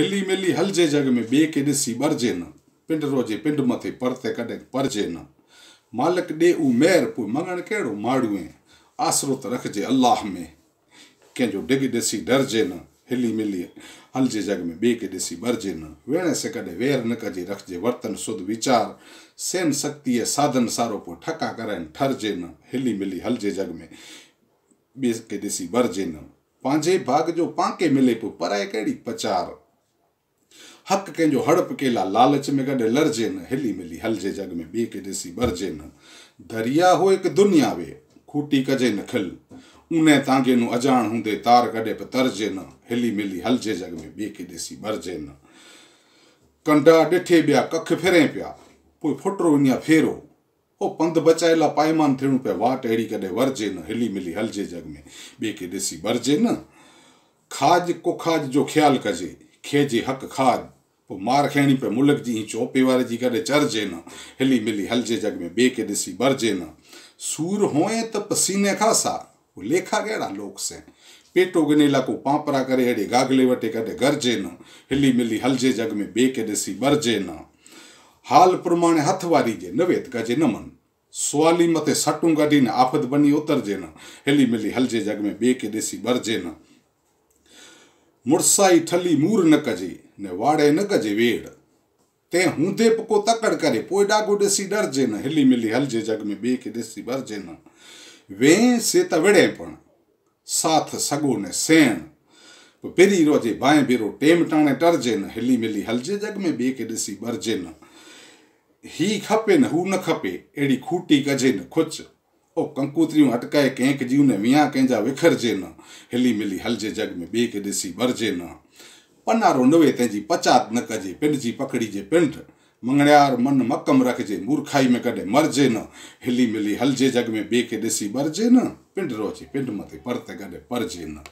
हिली मिली हलजे जग में ॿिए खे ॾिसी ॿरजे न पिंड रोजे पिंड मथे परते कॾहिं परजे न मालिक ॾे ऊ महिर पोइ मगणु कहिड़ो माण्हू ऐं आसिरो त रखिजे अलाह में कंहिंजो डिग ॾिसी डरजे न हिली मिली हलजे जग में ॿिए खे ॾिसी ॿरजे न वेण से कॾहिं वेर न कजे रखिजे वर्तन सुध वीचार सेन शक्ति साधन सारो पोइ ठका कराइनि ठरजे न हिली मिली हलजे जग में ॿिए खे ॾिसी ॿरजे न पंहिंजे भाग जो पांके मिले पोइ पराए कहिड़ी पचार हक़ कंहिंजो हड़प केला लालच में गॾु लरजेनि हिली मिली हलजे जग में ॿिए के ॾिसी बरजेनि दरिया हो हिकु दुनिया वे खूटी कजे न खिल उने तांगे नू अजाण हूंदे तार कॾहिं बि तरजे न हिली मिली हलजे जग में ॿिए खे ॾिसी भरजे न कंडा ॾिठे ॿिया कख फिरे पिया पोइ फुटरो अञा फेरो ओ पंधु बचाइला पाइमान थियणो पिया वाट अहिड़ी कॾहिं वरजे न हिली मिली हलजे जग में ॿिए खे ॾिसी भरजे न खाज कुखाज जो ख़्यालु कजे खे हक़ खाद पोइ मार खेणी पे मुलक जी चौपे वारे जी कॾहिं चरिजे न हिली मिली हलजे जग में ॿिए खे ॾिसी बरजे न सूर हुए त पसीने खासा सा लेखा गेड़ा लोक से पेटो गने को पापरा करे हेड़े गागले वटे कॾहिं गरजे न हिली मिली हलजे जग में ॿिए खे ॾिसी बरजे न हाल प्रमाणे हथ वारी जे नवेत कजे न मन सुवाली मथे सटू कढी न आफ़त बनी उतरजे न हिली मिली हलजे जग में ॿिए खे ॾिसी बरजे न मुड़साई ठली मूर न कजे ने वाड़े न कजे वेड़ ते हूंदे पको तकड़ करे पोइ ॾागो ॾिसी डरजे न हिली मिली हलजे जग में ॿिए खे ॾिसी भरजे न वेह से त विड़े पण साथ सॻो न सेण पहिरीं रोजे बाएं भेरो टेम टाणे टरजे न हिली मिली हलजे जग में ॿिए खे ॾिसी भरजे न ही खपे न हू न खपे अहिड़ी खूटी कजे न खुच ओ कंकूतरियूं अटकाए कंहिं कजियूं न विया कंहिंजा विखरजे न हिली मिली हलजे जग में बे के ॾिसी भरिजे न पन्नारो नवे तंहिंजी पचात न कजे पिंड जी पकड़ीजे पिंड मंगणियार मन मकम रखिजे मूर्खाई में कॾहिं मरिजे न हिली मिली हलजे जग में बे के ॾिसी भरिजे न पिंड रोजे पिंड मथे परत कॾहिं परजे न